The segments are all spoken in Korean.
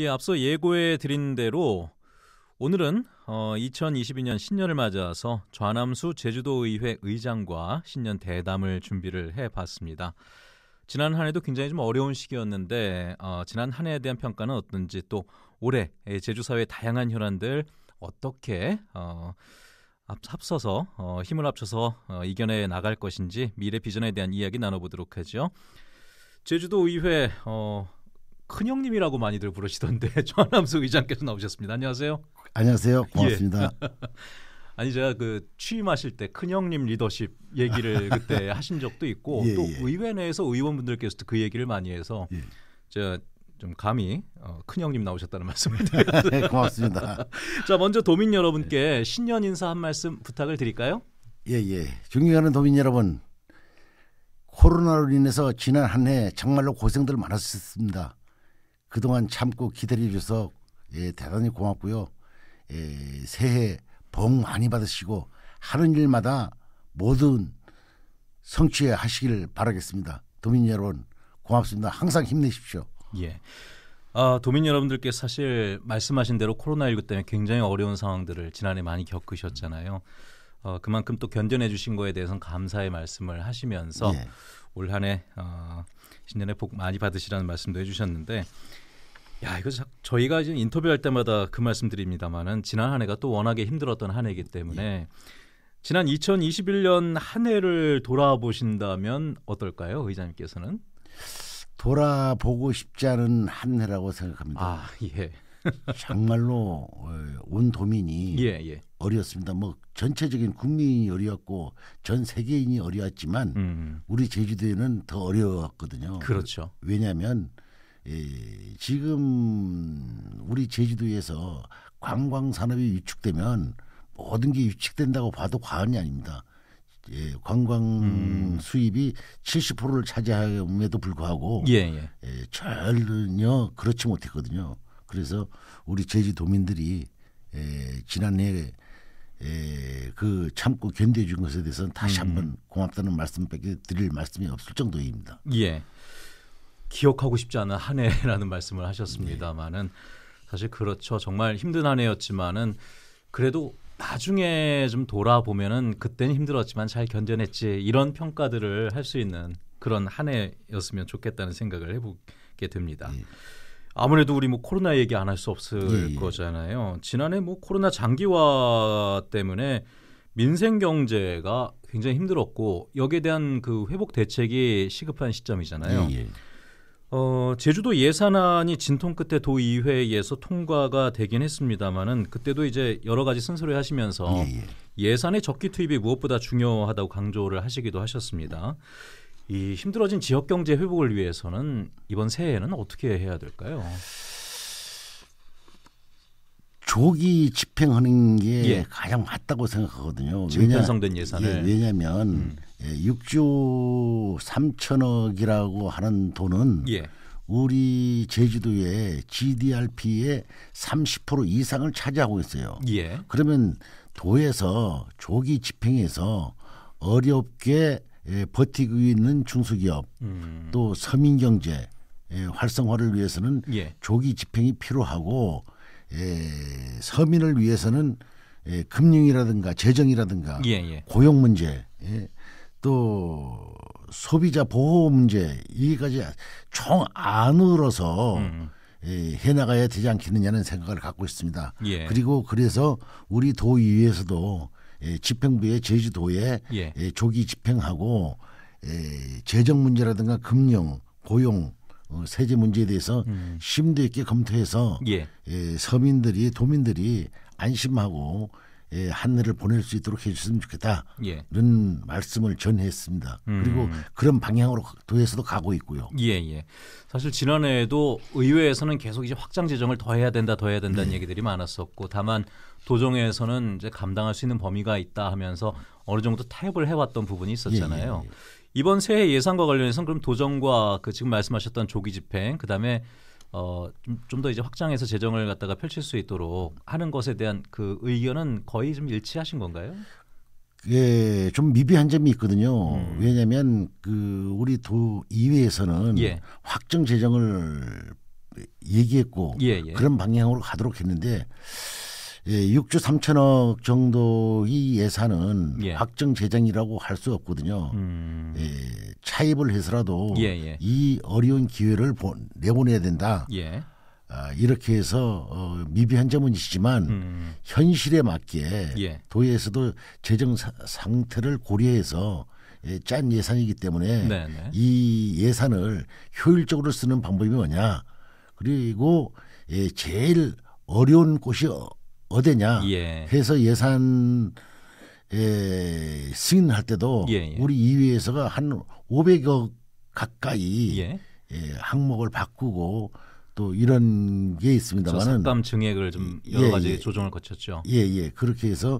예, 앞서 예고해 드린 대로 오늘은 어, 2022년 신년을 맞아서 좌남수 제주도의회 의장과 신년 대담을 준비를 해봤습니다. 지난 한 해도 굉장히 좀 어려운 시기였는데 어, 지난 한 해에 대한 평가는 어떤지 또 올해 예, 제주 사회 의 다양한 현안들 어떻게 어, 합서서 어, 힘을 합쳐서 어, 이겨내 나갈 것인지 미래 비전에 대한 이야기 나눠보도록 하죠. 제주도 의회 어, 큰 형님이라고 많이들 부르시던데 전함수 의장께서 나오셨습니다. 안녕하세요. 안녕하세요. 예. 고맙습니다. 예. 아니 제가 그 취임하실 때 큰형님 리더십 얘기를 그때 하신 적도 있고 예, 또 예. 의회 내에서 의원분들께서도 그 얘기를 많이 해서 예. 저좀 감히 어, 큰형님 나오셨다는 말씀을 네, 드렸어요. 고맙습니다. 자 먼저 도민 여러분께 네. 신년 인사 한 말씀 부탁을 드릴까요? 예예. 예. 존경하는 도민 여러분, 코로나로 인해서 지난 한 해 정말로 고생들 많았습니다. 그동안 참고 기다려 주셔서 예, 대단히 고맙고요. 예, 새해 복 많이 받으시고 하는 일마다 모든 성취하시길 바라겠습니다. 도민 여러분 고맙습니다. 항상 힘내십시오. 예. 아, 도민 여러분들께 사실 말씀하신 대로 코로나19 때문에 굉장히 어려운 상황들을 지난해 많이 겪으셨잖아요. 어, 그만큼 또 견뎌내 주신 거에 대해서는 감사의 말씀을 하시면서 예. 올 한 해 어, 신년에 복 많이 받으시라는 말씀도 해주셨는데 야 이거 저희가 지금 인터뷰할 때마다 그 말씀드립니다만은 지난 한 해가 또 워낙에 힘들었던 한 해이기 때문에 예. 지난 2021년 한 해를 돌아보신다면 어떨까요, 의장님께서는? 돌아보고 싶지 않은 한 해라고 생각합니다. 아 예. 정말로 어, 온 도민이 예, 예. 어려웠습니다. 뭐 전체적인 국민이 어려웠고 전 세계인이 어려웠지만 음. 우리 제주도에는 더 어려웠거든요. 그렇죠. 왜냐하면 예, 지금 우리 제주도에서 관광 산업이 위축되면 모든 게 위축된다고 봐도 과언이 아닙니다. 예, 관광 음. 수입이 70%를 차지함에도 불구하고 예, 예. 예, 전혀 그렇지 못했거든요. 그래서 우리 제주도민들이 에, 지난해 에, 그 참고 견뎌준 것에 대해서는 다시 음. 한번 고맙다는 말씀밖에 드릴 말씀이 없을 정도입니다. 예. 기억하고 싶지 않은 한 해라는 말씀을 하셨습니다만은 예. 사실 그렇죠. 정말 힘든 한 해였지만은 그래도 나중에 좀 돌아보면은 그때는 힘들었지만 잘 견뎌냈지 이런 평가들을 할 수 있는 그런 한 해였으면 좋겠다는 생각을 해보게 됩니다. 예. 아무래도 우리 뭐 코로나 얘기 안 할 수 없을 예, 예. 거잖아요. 지난해 뭐 코로나 장기화 때문에 민생 경제가 굉장히 힘들었고 여기에 대한 그 회복 대책이 시급한 시점이잖아요. 예. 예. 어, 제주도 예산안이 진통 끝에 도의회에서 통과가 되긴 했습니다만은 그때도 이제 여러 가지 쓴소리 하시면서 예, 예. 산의 적기 투입이 무엇보다 중요하다고 강조를 하시기도 하셨습니다. 이 힘들어진 지역 경제 회복을 위해서는 이번 새해에는 어떻게 해야 될까요? 조기 집행하는 게 예. 가장 맞다고 생각하거든요. 지금 왜냐, 성된 예산을 예, 왜냐하면 음. 6조 예, 3천억이라고 하는 돈은 예. 우리 제주도의 GDRP의 30% 이상을 차지하고 있어요. 예. 그러면 도에서 조기 집행해서 어렵게 예, 버티고 있는 중소기업 음. 또 서민 경제 예, 활성화를 위해서는 예. 조기 집행이 필요하고 에, 예, 서민을 위해서는 예, 금융이라든가 재정이라든가 예예. 예. 고용 문제 예, 또 소비자 보호 문제 이까지 총 안으로서 음. 해나가야 되지 않겠느냐는 생각을 갖고 있습니다. 예. 그리고 그래서 우리 도의회에서도 예, 집행부의 제주도에 예. 예, 조기 집행하고 예, 재정 문제라든가 금융, 고용, 어, 세제 문제에 대해서 음. 심도 있게 검토해서 예. 예, 서민들이 도민들이 안심하고 예, 한해를 보낼 수 있도록 해주셨으면 좋겠다. 예. 이런 말씀을 전했습니다. 음. 그리고 그런 방향으로 도에서도 가고 있고요. 예, 예. 사실 지난해에도 의회에서는 계속 이제 확장 재정을 더 해야 된다, 더 해야 된다는 예. 얘기들이 많았었고 다만 도정에서는 이제 감당할 수 있는 범위가 있다 하면서 어느 정도 타협을 해왔던 부분이 있었잖아요. 예, 예, 예. 이번 새해 예산과 관련해서는 그럼 도정과 그 지금 말씀하셨던 조기 집행 그다음에 어좀 더 이제 확장해서 재정을 갖다가 펼칠 수 있도록 하는 것에 대한 그 의견은 거의 좀 일치하신 건가요? 예, 좀 미비한 점이 있거든요. 음. 왜냐하면 그 우리 도 이회에서는 예. 확정 재정을 얘기했고 예, 예. 그런 방향으로 가도록 했는데 예, 6조 3천억 정도의 예산은 예. 확정 재정이라고 할 수 없거든요. 음. 예, 차입을 해서라도 예예. 예. 이 어려운 기회를 보, 내보내야 된다. 예. 아, 이렇게 해서 어, 미비한 점은 있지만 음. 현실에 맞게 예. 도에서도 재정 사, 상태를 고려해서 예, 짠 예산이기 때문에 네네. 네. 이 예산을 효율적으로 쓰는 방법이 뭐냐 그리고 예, 제일 어려운 곳이 어디냐 예. 해서 예산 에 승인할 때도 예예. 예. 우리 이회에서가한 500억 가까이 예. 예, 항목을 바꾸고 또 이런 게 있습니다만은 삭감 증액을 좀 예, 여러 예, 가지 조정을 거쳤죠. 예예 예. 그렇게 해서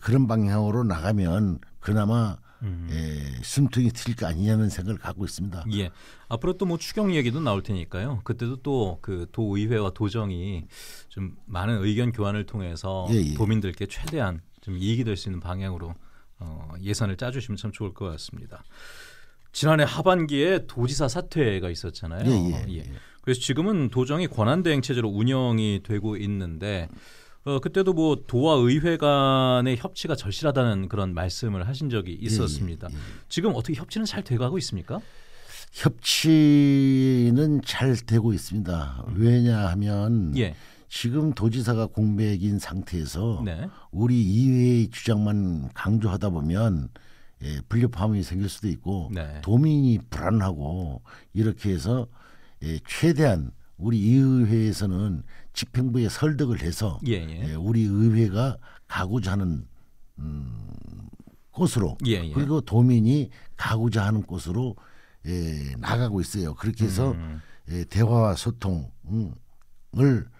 그런 방향으로 나가면 그나마 음. 예, 숨통이 트일 거 아니냐는 생각을 갖고 있습니다. 예. 앞으로 또 뭐 추경 얘기도 나올 테니까요. 그때도 또 그 도의회와 도정이 좀 많은 의견 교환을 통해서 예, 예. 도민들께 최대한 좀 이익이 될 수 있는 방향으로 어, 예산을 짜주시면 참 좋을 것 같습니다. 지난해 하반기에 도지사 사퇴가 있었잖아요. 예, 예, 어, 예. 예. 그래서 지금은 도정이 권한대행체제로 운영이 되고 있는데 어, 그때도 뭐 도와 의회 간의 협치가 절실하다는 그런 말씀을 하신 적이 예, 있었습니다. 예, 예, 지금 어떻게 협치는 잘 돼가고 있습니까? 협치는 잘 되고 있습니다. 음. 왜냐하면 예. 지금 도지사가 공백인 상태에서 네. 우리 이회의 주장만 강조하다 보면 예, 불협화음이 생길 수도 있고 네. 도민이 불안하고 이렇게 해서 예, 최대한 우리 이의회에서는 집행부에 설득을 해서 예, 예, 예. 우리 의회가 가고자 하는 음, 곳으로 예, 예, 그리고 도민이 가고자 하는 곳으로 예, 나가고 있어요. 그렇게 해서 음. 예, 대화와 소통을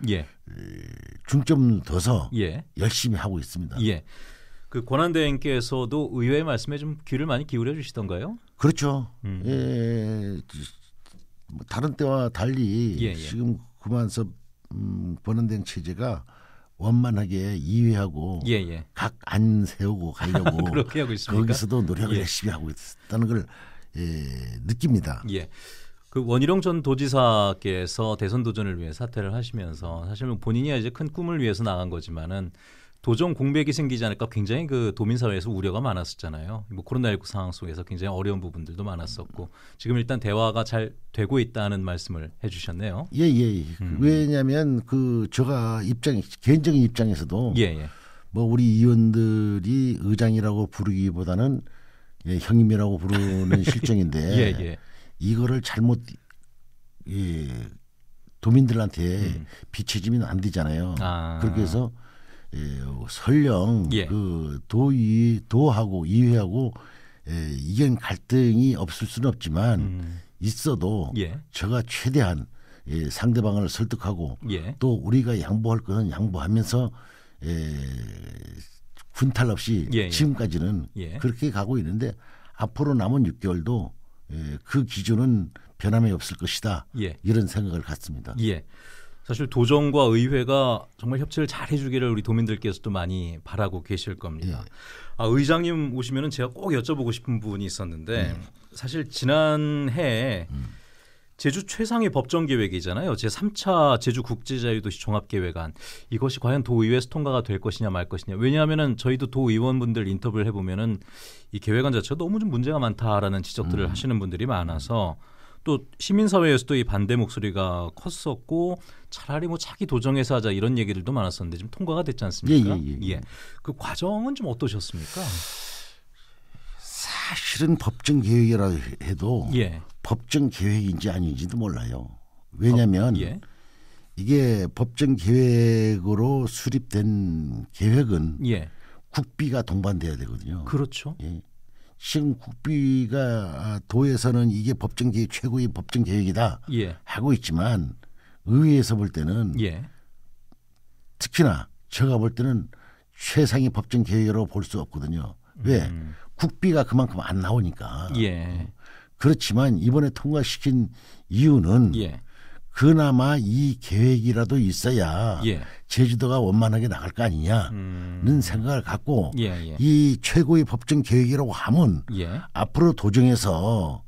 예. 예 중점 둬서 열심히 하고 있습니다. 예. 그 권한 대행께서도 의회 말씀에 좀 귀를 많이 기울여 주시던가요? 그렇죠. 음. 예, 뭐 다른 때와 달리 지금 그만서 음, 보는된 체제가 원만하게 이회하고 예, 예. 각안 세우고 가려고 그렇게 하고 있습니까? 거기서도 노력을 예. 열심히 하고 있다는 걸 예, 느낍니다. 예. 그 원희룡 전 도지사께서 대선 도전을 위해 사퇴를 하시면서 사실은 본인이 이제 큰 꿈을 위해서 나간 거지만은 도정 공백이 생기지 않을까 굉장히 그 도민 사회에서 우려가 많았었잖아요. 뭐 코로나19 상황 속에서 굉장히 어려운 부분들도 많았었고 지금 일단 대화가 잘 되고 있다는 말씀을 해주셨네요. 예예. 예, 예, 음. 왜냐하면 그 제가 입장 개인적인 입장에서도 예, 예. 뭐 우리 의원들이 의장이라고 부르기보다는 예, 형님이라고 부르는 실정인데 예, 예, 이거를 잘못 예, 도민들한테 음. 비춰지면 안 되잖아요. 아. 그렇게 해서 예, 설령 예. 그 도의 도하고 이회하고 예, 이견 갈등이 없을 수는 없지만 음. 있어도 예. 제가 최대한 예, 상대방을 설득하고 예. 또 우리가 양보할 것은 양보하면서 에, 예, 군탈 없이 예예. 예. 지금까지는 예. 그렇게 가고 있는데 앞으로 남은 6개월도 예, 그 기준은 변함이 없을 것이다 이런 생각을 갖습니다. 사실 도정과 의회가 정말 협치를 잘 해주기를 우리 도민들께서도 많이 바라고 계실 겁니다. 네. 아, 의장님 오시면은 제가 꼭 여쭤보고 싶은 부분이 있었는데 음. 사실 지난해 음. 제주 최상위 법정 계획이잖아요. 제 3차 제주 국제자유도시 종합계획안 이것이 과연 도의회에서 통과가 될 것이냐 말 것이냐. 왜냐하면은 저희도 도의원분들 인터뷰를 해보면은 이 계획안 자체가 너무 좀 문제가 많다라는 지적들을 음. 하시는 분들이 많아서. 또 시민사회에서도 이 반대 목소리가 컸었고 차라리 뭐 차기 도정에서 하자 이런 얘기들도 많았었는데 지금 통과가 됐지 않습니까? 예, 예, 예, 예. 그 과정은 좀 어떠셨습니까? 사실은 법정 계획이라 해도 예. 법정 계획인지 아닌지도 몰라요. 왜냐하면 어, 예. 이게 법정 계획으로 수립된 계획은 국비가 동반돼야 되거든요. 그렇죠. 예. 지금 국비가 아, 도에서는 이게 법정 계획 최고의 법정 계획이다 예. 하고 있지만 의회에서 볼 때는 예. 특히나 제가 볼 때는 최상의 법정 계획으로 볼 수 없거든요. 왜 음. 국비가 그만큼 안 나오니까. 예. 어, 그렇지만 이번에 통과시킨 이유는 예. 그나마 이 계획이라도 있어야 예. 제주도가 원만하게 나갈 거 아니냐는 음. 생각을 갖고 예, 예. 이 최고의 법정 계획이라고 하면 예. 앞으로 도정에서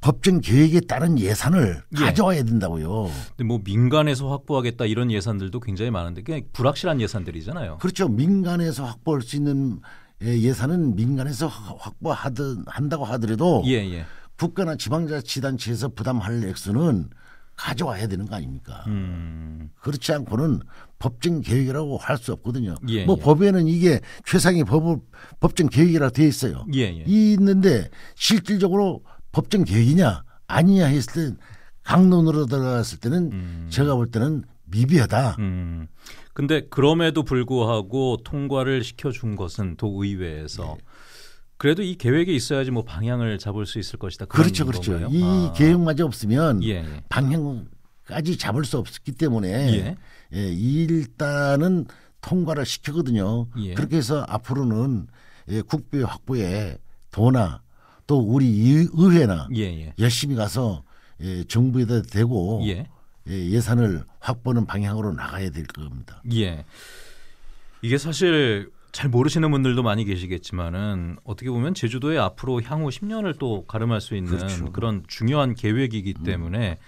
법정 계획에 따른 예산을 예. 가져와야 된다고요. 근데 뭐 민간에서 확보하겠다 이런 예산들도 굉장히 많은데 그냥 불확실한 예산들이잖아요. 그렇죠. 민간에서 확보할 수 있는 예, 예산은 민간에서 확보하든 한다고 하더라도 예, 예. 국가나 지방자치단체에서 부담할 액수는 가져와야 되는 거 아닙니까? 음. 그렇지 않고는 법정 계획이라고 할 수 없거든요. 예, 뭐 예. 법에는 이게 최상의 법 법정 계획이라 돼 있어요. 예, 예, 이 있는데 실질적으로 법정 계획이냐 아니냐 했을 때 강론으로 들어갔을 때는 음. 제가 볼 때는 미비하다. 음. 근데 그럼에도 불구하고 통과를 시켜준 것은 도의회에서 네. 그래도 이 계획에 있어야지 뭐 방향을 잡을 수 있을 것이다. 그렇죠, 그렇죠. 건가요? 이 아. 계획마저 없으면 예, 예, 방향까지 잡을 수 없기 때문에 예. 예, 일단은 통과를 시키거든요. 예. 그렇게 해서 앞으로는 예, 국비 확보에 도나 또 우리 의회나 예, 열심히 가서 예, 정부에다 대고 예. 예, 산을 확보하는 방향으로 나가야 될 겁니다. 예. 이게 사실 잘 모르시는 분들도 많이 계시겠지만은 어떻게 보면 제주도의 앞으로 향후 10년을 또 가름할 수 있는 그렇죠. 그런 중요한 계획이기 음. 때문에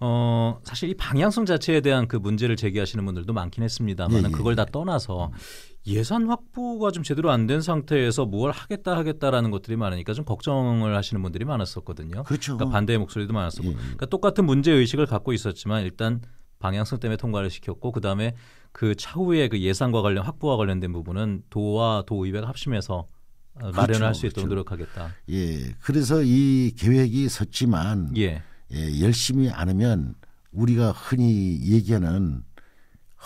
어 사실 이 방향성 자체에 대한 그 문제를 제기하시는 분들도 많긴 했습니다만 예, 예, 그걸 다 예. 떠나서 예산 확보가 좀 제대로 안 된 상태에서 뭘 하겠다 하겠다라는 것들이 많으니까 좀 걱정을 하시는 분들이 많았었거든요. 그렇죠. 그러니까 반대의 목소리도 많았었고, 예. 예. 그러니까 똑같은 문제 의식을 갖고 있었지만 일단 방향성 때문에 통과를 시켰고 그 다음에 그 차후에 그 예산과 관련 확보와 관련된 부분은 도와 도의회가 합심해서 어, 그렇죠, 마련할 수 있도록 그렇죠. 노력하겠다. 예, 그래서 이 계획이 섰지만 예. 예, 열심히 안 하면 우리가 흔히 얘기하는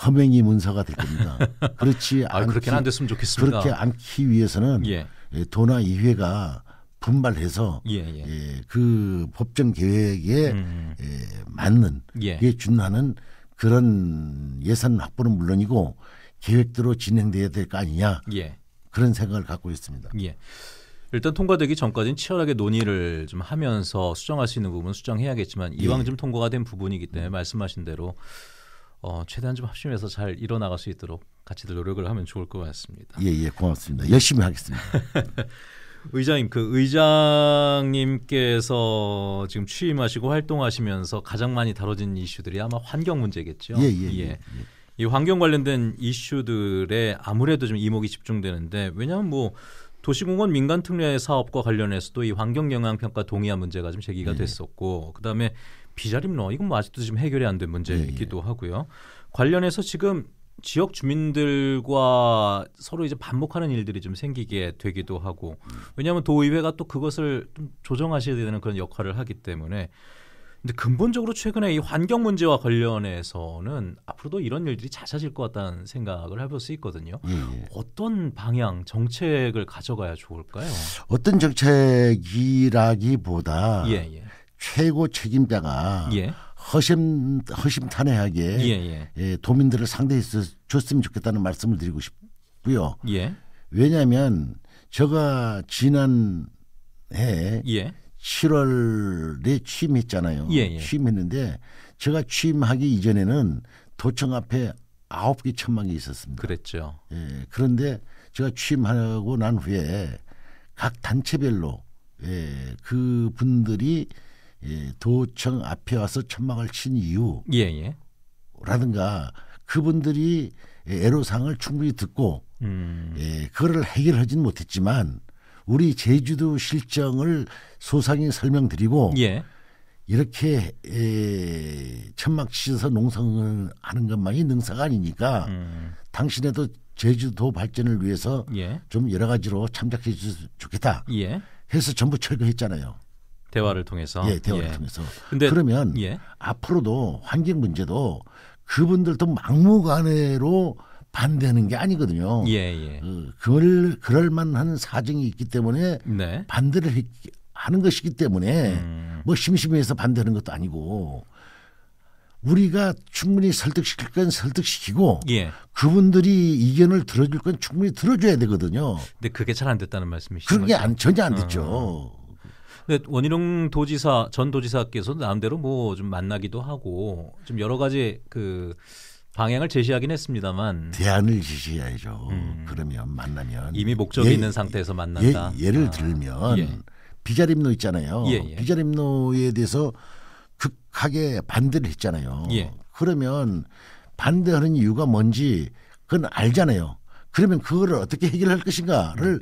허맹이 문서가 될 겁니다. 그렇지 않 아, 그렇게 안 됐으면 좋겠습니다. 그렇게 않기 위해서는 예. 예 도나 이회가 분발해서 예, 예. 예, 그 법정 계획에 음. 예, 맞는 예. 준하는 그런 예산 확보는 물론이고 계획대로 진행돼야 될 거 아니냐 예. 그런 생각을 갖고 있습니다. 예. 일단 통과되기 전까지는 치열하게 논의를 좀 하면서 수정할 수 있는 부분은 수정해야겠지만 예. 이왕 좀 통과가 된 부분이기 때문에 음. 말씀하신 대로 어, 최대한 좀 합심해서 잘 일어나갈 수 있도록 같이들 노력을 하면 좋을 것 같습니다. 예, 예, 고맙습니다. 열심히 하겠습니다. 의장님 그 의장님께서 지금 취임하시고 활동하시면서 가장 많이 다뤄진 이슈들이 아마 환경 문제겠죠. 예, 예. 예. 예. 이 환경 관련된 이슈들에 아무래도 좀 이목이 집중되는데 왜냐하면 뭐 도시공원 민간 특례 사업과 관련해서도 이 환경 영향 평가 동의안 문제가 좀 제기가 예. 됐었고 그다음에 비자림로 이건 뭐 아직도 지금 해결이 안 된 문제이기도 예, 예. 하고요. 관련해서 지금 지역 주민들과 서로 이제 반복하는 일들이 좀 생기게 되기도 하고 왜냐하면 도의회가 또 그것을 좀 조정하셔야 되는 그런 역할을 하기 때문에 근데 근본적으로 최근에 이 환경 문제와 관련해서는 앞으로도 이런 일들이 잦아질 것 같다는 생각을 해볼 수 있거든요. 예. 예. 어떤 방향 정책을 가져가야 좋을까요? 어떤 정책이라기보다 예, 예. 최고 책임자가 예. 허심 허심탄회하게 예, 예. 예, 도민들을 상대해서 줬으면 좋겠다는 말씀을 드리고 싶고요. 예. 왜냐하면 제가 지난 해 7월에 예. 취임했잖아요. 예, 취임했는데 제가 취임하기 이전에는 도청 앞에 아홉 개 천막이 있었습니다. 그랬죠. 예, 그런데 제가 취임하고 난 후에 각 단체별로 예, 그 분들이 예, 도청 앞에 와서 천막을 친 이유 예, 예. 라든가 그분들이 애로사항을 충분히 듣고 음. 예, 그거를 해결하지는 못했지만 우리 제주도 실정을 소상히 설명드리고 예. 이렇게 에, 예, 천막 치셔서 농성을 하는 것만이 능사가 아니니까 음. 당신에도 제주도 발전을 위해서 예. 좀 여러 가지로 참작해 주셨으면 좋겠다 예. 해서 전부 철거했잖아요. 대화를 통해서. 예, 대화를 예. 통해서. 근데, 그러면 예. 앞으로도 환경 문제도 그분들도 막무가내로 반대하는 게 아니거든요. 예, 예. 그, 걸 그럴 만한 사정이 있기 때문에 네. 반대를 했, 하는 것이기 때문에 음. 뭐 심심해서 반대하는 것도 아니고 우리가 충분히 설득시킬 건 설득시키고 예. 그분들이 이견을 들어줄 건 충분히 들어줘야 되거든요. 근데 그게 잘 안 됐다는 말씀이시죠? 그게 안, 전혀 안 됐죠. 어. 근데 원희룡 도지사 전 도지사께서 나름대로 뭐 좀 만나기도 하고 좀 여러 가지 그 방향을 제시하긴 했습니다만 대안을 제시해야죠. 음. 그러면 만나면 이미 목적이 예, 있는 상태에서 예, 만난다. 예, 를 아. 들면 아. 예. 비자림노 있잖아요. 예, 비자림노에 대해서 극하게 반대를 했잖아요. 그러면 반대하는 이유가 뭔지 그건 알잖아요. 그러면 그거를 어떻게 해결할 것인가를 음.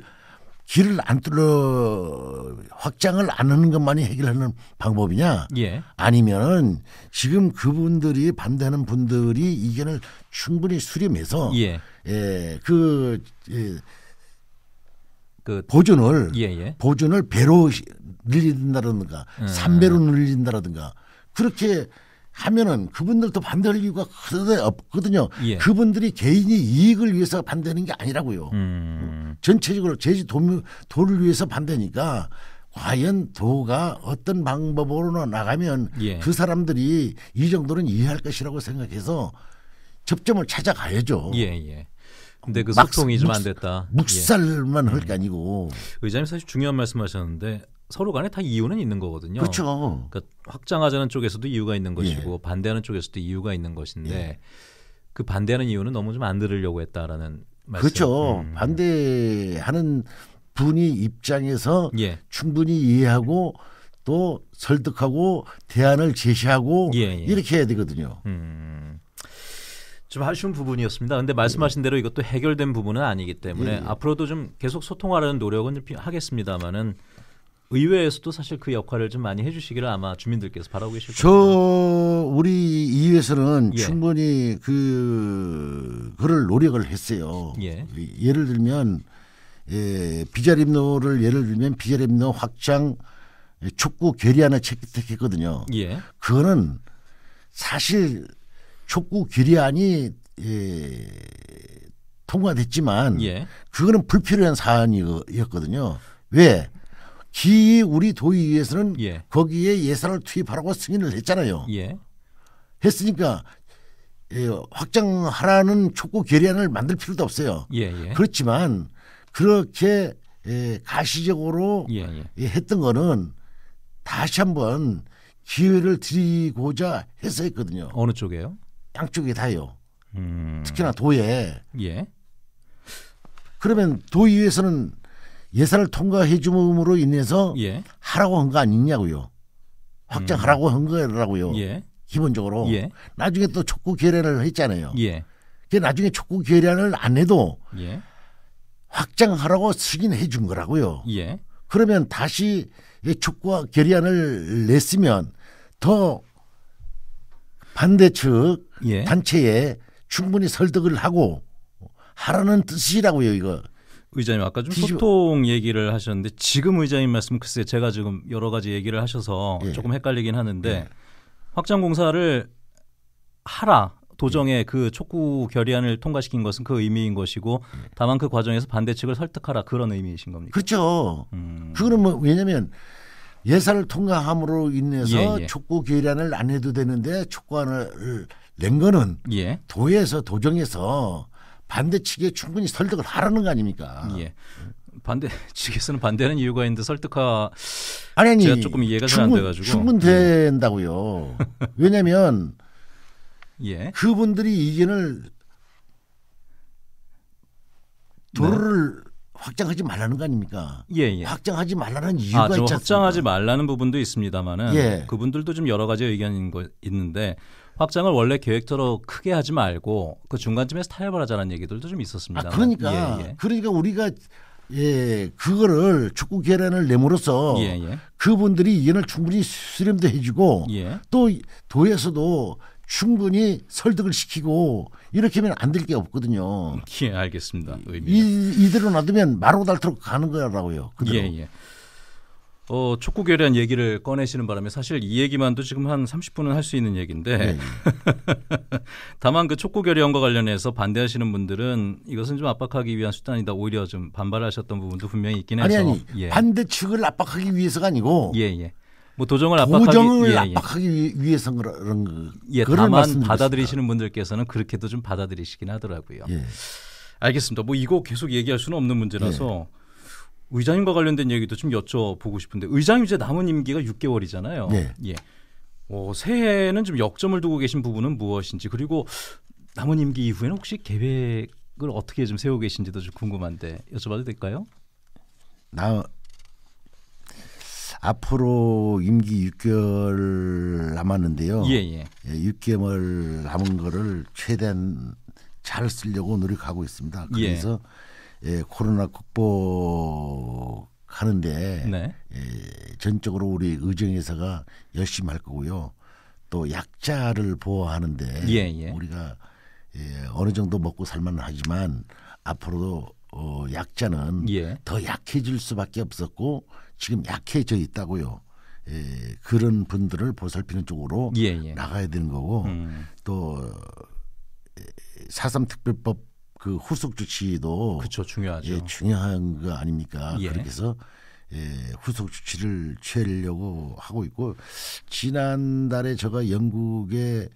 길을 안 뚫어 확장을 안 하는 것만이 해결하는 방법이냐? 예. 아니면은 지금 그분들이 반대하는 분들이 이견을 충분히 수렴해서 예. 예, 그, 예, 그 보존을 예예. 예. 보존을 배로 늘린다든가 음. 삼배로 늘린다든가 그렇게 하면은 그분들도 반대할 이유가 그대 없거든요. 예. 그분들이 개인이 이익을 위해서 반대하는 게 아니라고요. 음. 전체적으로 제주 도민, 도를 위해서 반대니까 과연 도가 어떤 방법으로 나가면 나 예. 그 사람들이 이 정도는 이해할 것이라고 생각해서 접점을 찾아가야죠. 예, 예. 근데 그 소통이 좀 안 됐다. 예. 묵살만 예. 할게 음. 아니고. 의장님 사실 중요한 말씀하셨는데 서로 간에 다 이유는 있는 거거든요. 그렇죠. 그러니까 확장하자는 쪽에서도 이유가 있는 것이고 예. 반대하는 쪽에서도 이유가 있는 것인데 예. 그 반대하는 이유는 너무 좀 안 들으려고 했다라는 말씀. 그렇죠. 음. 반대하는 분이 입장에서 예. 충분히 이해하고 또 설득하고 대안을 제시하고 예예. 예. 이렇게 해야 되거든요. 음. 좀 아쉬운 부분이었습니다. 근데 말씀하신 예. 대로 이것도 해결된 부분은 아니기 때문에 예예. 예. 앞으로도 좀 계속 소통하려는 노력은 하겠습니다만은 의회에서도 사실 그 역할을 좀 많이 해주시기를 아마 주민들께서 바라고 계실 거예요. 저 겁니다. 우리 이회에서는 예. 충분히 그 그를 노력을 했어요. 예. 예를 들면 예, 비자림로를 예를 들면 비자림로 확장 촉구 결의안을 채택했거든요. 예. 그거는 사실 촉구 결의안이 예, 통과됐지만 예. 그거는 불필요한 사안이었거든요. 왜? 기 우리 도의회에서는 예. 거기에 예산을 투입하라고 승인을 했잖아요. 예. 했으니까 예, 확장하라는 촉구 결의안을 만들 필요도 없어요. 예예. 예. 그렇지만 그렇게 예, 가시적으로 예예. 예. 예, 했던 거는 다시 한번 기회를 드리고자 해서 했거든요. 어느 쪽에요? 양쪽에 다요. 음... 특히나 도에. 예. 그러면 도의회에서는 예산을 통과해 줌으로 인해서 예. 하라고 한 거 아니냐고요. 확장하라고 음. 한 거라고요. 예. 기본적으로 예. 나중에 또 촉구 결의안을 했잖아요. 예. 그 나중에 촉구 결의안을 안 해도 예. 확장하라고 승인해 준 거라고요. 예. 그러면 다시 촉구 결의안을 냈으면 더 반대 측 예. 단체에 충분히 설득을 하고 하라는 뜻이라고요, 이거. 의장님 아까 좀 뒤집어... 소통 얘기를 하셨는데 지금 의장님 말씀 글쎄 제가 지금 여러 가지 얘기를 하셔서 예. 조금 헷갈리긴 하는데 예. 확장 공사를 하라 도정의 예. 그 촉구 결의안을 통과시킨 것은 그 의미인 것이고 예. 다만 그 과정에서 반대 측을 설득하라 그런 의미이신 겁니까? 그렇죠. 음... 그거는 뭐 왜냐하면 예산을 통과함으로 인해서 예, 예. 촉구 결의안을 안 해도 되는데 촉구안을 낸 거는 예. 도에서 도정에서 반대 측에 충분히 설득을 하라는 거 아닙니까? 예. 반대 측에서는 반대하는 이유가 있는데 설득하 아니, 아니 제가 조금 이해가 잘 안 돼가지고 충분 된다고요. 예. 왜냐하면 예. 그분들이 이견을 도로를 네. 확장하지 말라는 거 아닙니까? 예, 예. 확장하지 말라는 아, 이유가 아, 있지 않습니까? 확장하지 말라는 부분도 있습니다만은 예. 그분들도 좀 여러 가지 의견인 거 있는데 확장을 원래 계획대로 크게 하지 말고 그 중간쯤에서 타협하자는 얘기들도 좀 아, 있었습니다. 아, 그러니까 예, 예. 그러니까 우리가 예 그거를 축구 계란을 내므로써 예, 예. 그분들이 이견을 충분히 수렴도 해주고 예. 또 도에서도 충분히 설득을 시키고 이렇게 하면 안 될 게 없거든요. 예, 알겠습니다. 의미는. 이, 이대로 놔두면 마로 닳도록 가는 거라고요. 그대로. 예, 예. 어, 촉구결에대 얘기를 꺼내시는 바람에 사실 이 얘기만도 지금 한 30분은 할 수 있는 얘기인데 네. 다만 그 촉구 결의안과 관련해서 반대하시는 분들은 이것은 좀 압박하기 위한 수단이다 오히려 좀 반발하셨던 부분도 분명히 있긴 아니, 해서 아니 아니 예. 반대측을 압박하기 위해서가 아니고 예예 예. 뭐 도정을 압박하기, 도정을 예, 예. 압박하기 위해서 그런 예거 예, 다만 받아들이시는 분들께서는 그렇게도 좀 받아들이시긴 하더라고요. 예. 알겠습니다. 뭐 이거 계속 얘기할 수는 없는 문제라서. 예. 의장님과 관련된 얘기도 좀 여쭤보고 싶은데 의장님 이제 남은 임기가 6개월이잖아요. 네. 예. 어, 새해에는 좀 역점을 두고 계신 부분은 무엇인지 그리고 남은 임기 이후에는 혹시 계획을 어떻게 좀 세우고 계신지도 좀 궁금한데 여쭤봐도 될까요? 나 앞으로 임기 6개월 남았는데요. 예, 예. 예 6개월 남은 거를 최대한 잘 쓰려고 노력하고 있습니다. 예. 그래서 예. 예, 코로나 극복하는데 네. 예, 전적으로 우리 의정회사가 열심히 할 거고요. 또 약자를 보호하는데 예, 예. 우리가 예, 어느 정도 먹고 살만 하지만 앞으로도 어, 약자는 예. 더 약해질 수밖에 없었고 지금 약해져 있다고요. 예, 그런 분들을 보살피는 쪽으로 예예. 예. 나가야 되는 거고 음. 또 예, 사삼 특별법 그 후속 조치도 그쵸, 중요하죠. 예, 중요한 거 아닙니까? 예. 그렇게 해서 예, 후속 조치를 취하려고 하고 있고 지난달에 제가 영국에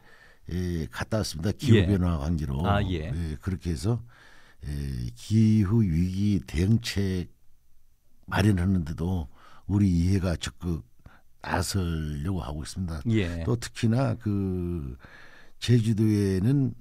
예, 갔다 왔습니다. 기후 예. 변화 관계로 아, 예. 예. 그렇게 해서 예, 기후 위기 대응책 마련하는데도 우리 이해가 적극 나설려고 하고 있습니다. 예. 또 특히나 그 제주도에는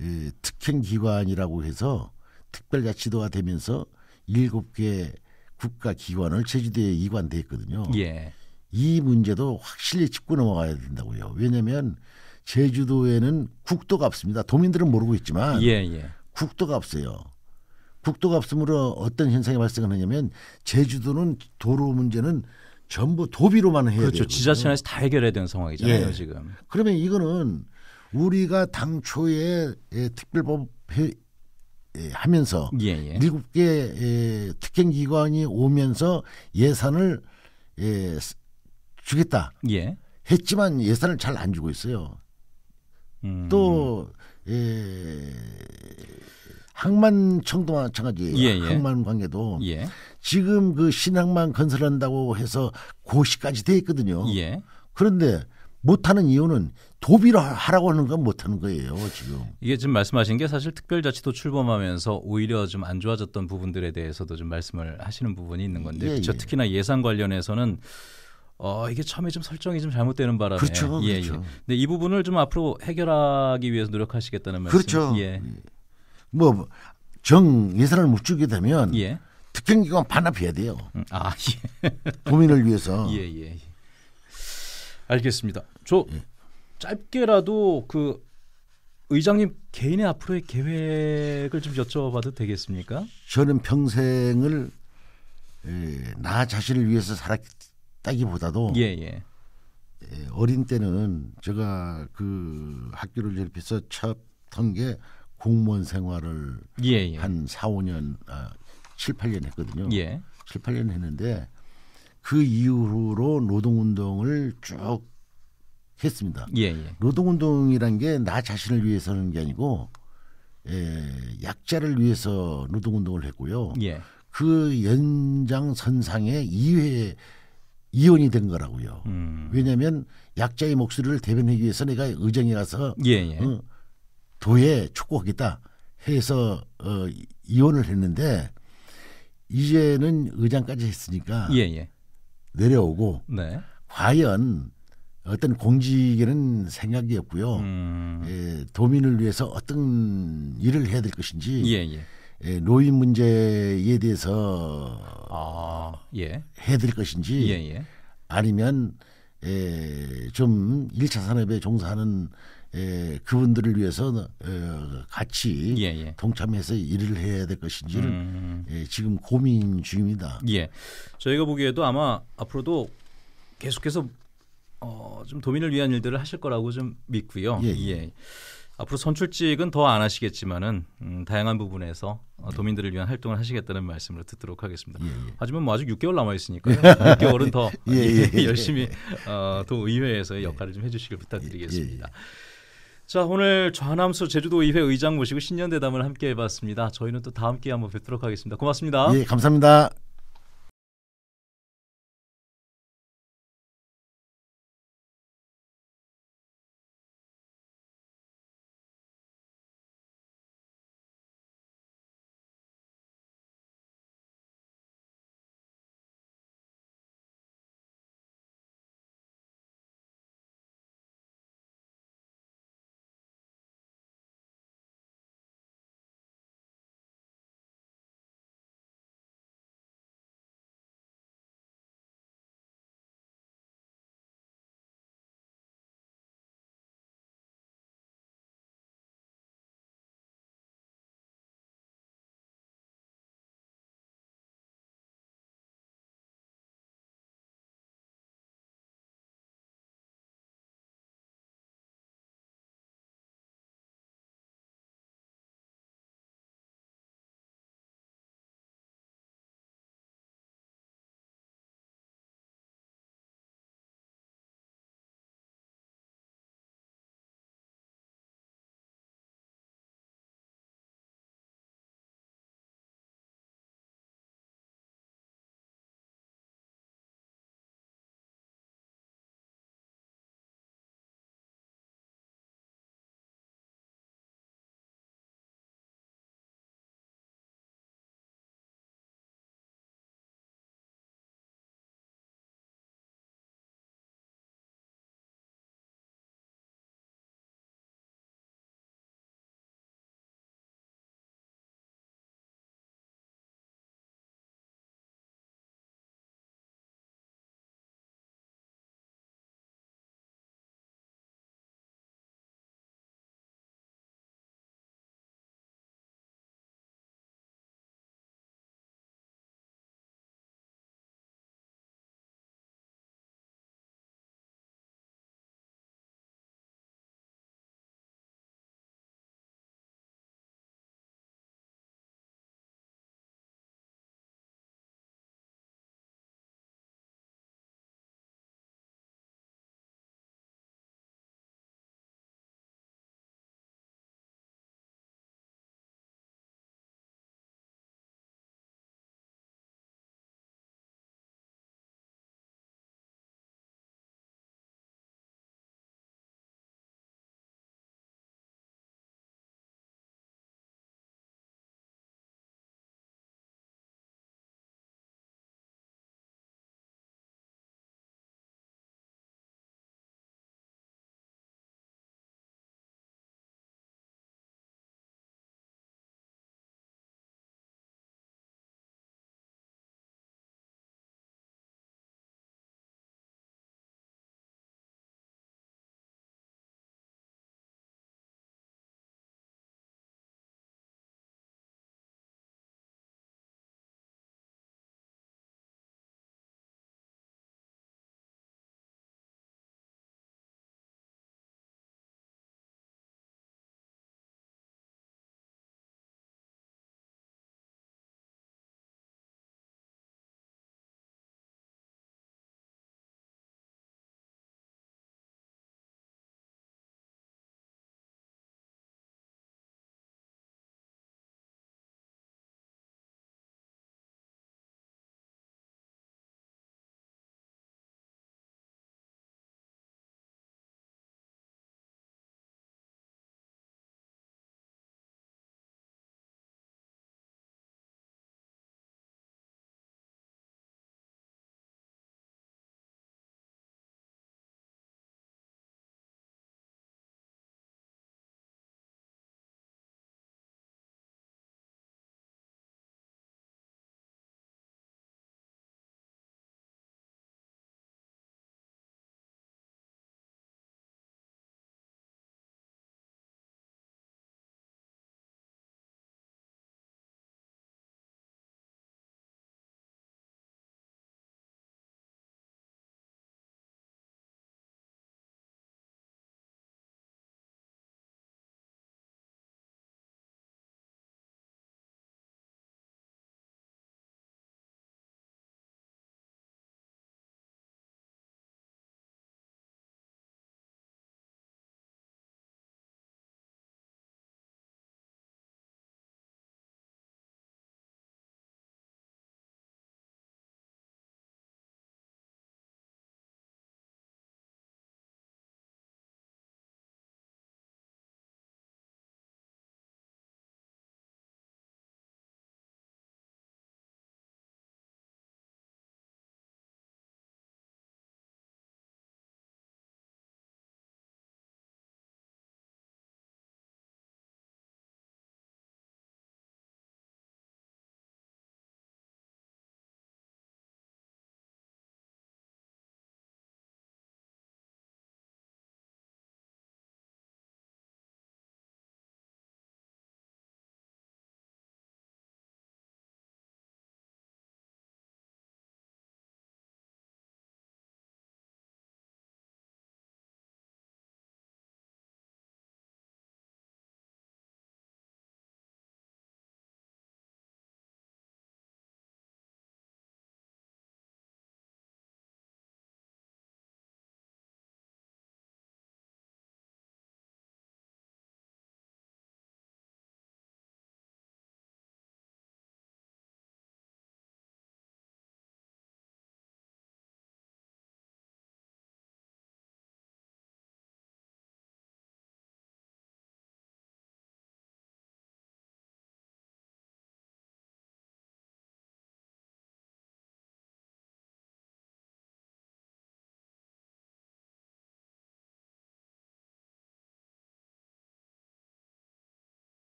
예, 특행 기관이라고 해서 특별자치도가 되면서 일곱 개 국가 기관을 제주도에 이관됐거든요. 예. 이 문제도 확실히 짚고 넘어가야 된다고요. 왜냐하면 제주도에는 국도가 없습니다. 도민들은 모르고 있지만 예, 예. 국도가 없어요. 국도가 없으므로 어떤 현상이 발생하냐면 제주도는 도로 문제는 전부 도비로만 해야 그렇죠. 되거든요. 지자체에서 다 해결해야 되는 상황이잖아요. 예. 지금. 그러면 이거는 우리가 당초에 예, 특별법 회, 예, 하면서 일곱 예, 개 특행 기관이 오면서 예산을 예, 주겠다 예. 했지만 예산을 잘 안 주고 있어요. 음. 또 예, 항만청도 마찬가지예요. 예, 항만 관계도 예. 지금 그 신항만 건설한다고 해서 고시까지 돼 있거든요. 그런데 못하는 이유는 도비를 하라고 하는 건 못하는 거예요 지금. 이게 지금 말씀하신 게 사실 특별자치도 출범하면서 오히려 좀 안 좋아졌던 부분들에 대해서도 좀 말씀을 하시는 부분이 있는 건데 예, 예. 특히나 예산 관련해서는 어 이게 처음에 좀 설정이 좀 잘못되는 바람에 그렇죠, 예, 예. 그렇죠. 예. 근데 이 부분을 좀 앞으로 해결하기 위해서 노력하시겠다는 말씀. 그렇죠. 예. 예. 뭐 정 예산을 못 주게 되면 예. 특정기관 반납해야 돼요. 음, 아 예. 도민을 위해서. 예 예. 예. 알겠습니다. 저 짧게라도 그 의장님 개인의 앞으로의 계획을 좀 여쭤봐도 되겠습니까? 저는 평생을 나 자신을 위해서 살았다기보다도 예, 예. 어린 때는 제가 그 학교를 졸업해서 쳤던 게 공무원 생활을 예, 예. 한 4, 5년, 아, 7, 8년 했거든요. 예. 7, 8년 했는데 그 이후로 노동운동을 쭉 했습니다. 예, 예. 노동운동이란 게 나 자신을 위해서 하는 게 아니고 에, 예, 약자를 위해서 노동운동을 했고요. 예. 그 연장선상에 2회 이혼이 된 거라고요. 음. 왜냐하면 약자의 목소리를 대변하기 위해서 내가 의정에 가서 예, 예. 어, 도에 촉구하겠다 해서 어, 이혼을 했는데 이제는 의장까지 했으니까 예, 예. 내려오고 네. 과연 어떤 공직에는 생각이었고요. 음. 예, 도민을 위해서 어떤 일을 해야 될 것인지 예, 예. 예 노인 문제에 대해서 아, 예. 해야 될 것인지 예, 아니면 예, 좀 1차 산업에 종사하는 예, 그분들을 위해서 어, 같이 예, 예. 동참해서 일을 해야 될 것인지를 음. 예, 지금 고민 중입니다. 예. 저희가 보기에도 아마 앞으로도 계속해서 어, 좀 도민을 위한 일들을 하실 거라고 좀 믿고요. 예. 예. 예. 앞으로 선출직은 더 안 하시겠지만은 음, 다양한 부분에서 어, 네. 도민들을 위한 활동을 하시겠다는 말씀을 듣도록 하겠습니다. 예, 예, 하지만 뭐 아직 6개월 남아 있으니까 6개월은 더 예, 예, 열심히 어, 또의회에서 역할을 좀 해주시길 부탁드리겠습니다. 자 오늘 좌남수 제주도 의회 의장 모시고 신년 대담을 함께 해봤습니다. 저희는 또 다음 기회에 한번 뵙도록 하겠습니다. 고맙습니다. 예, 감사합니다.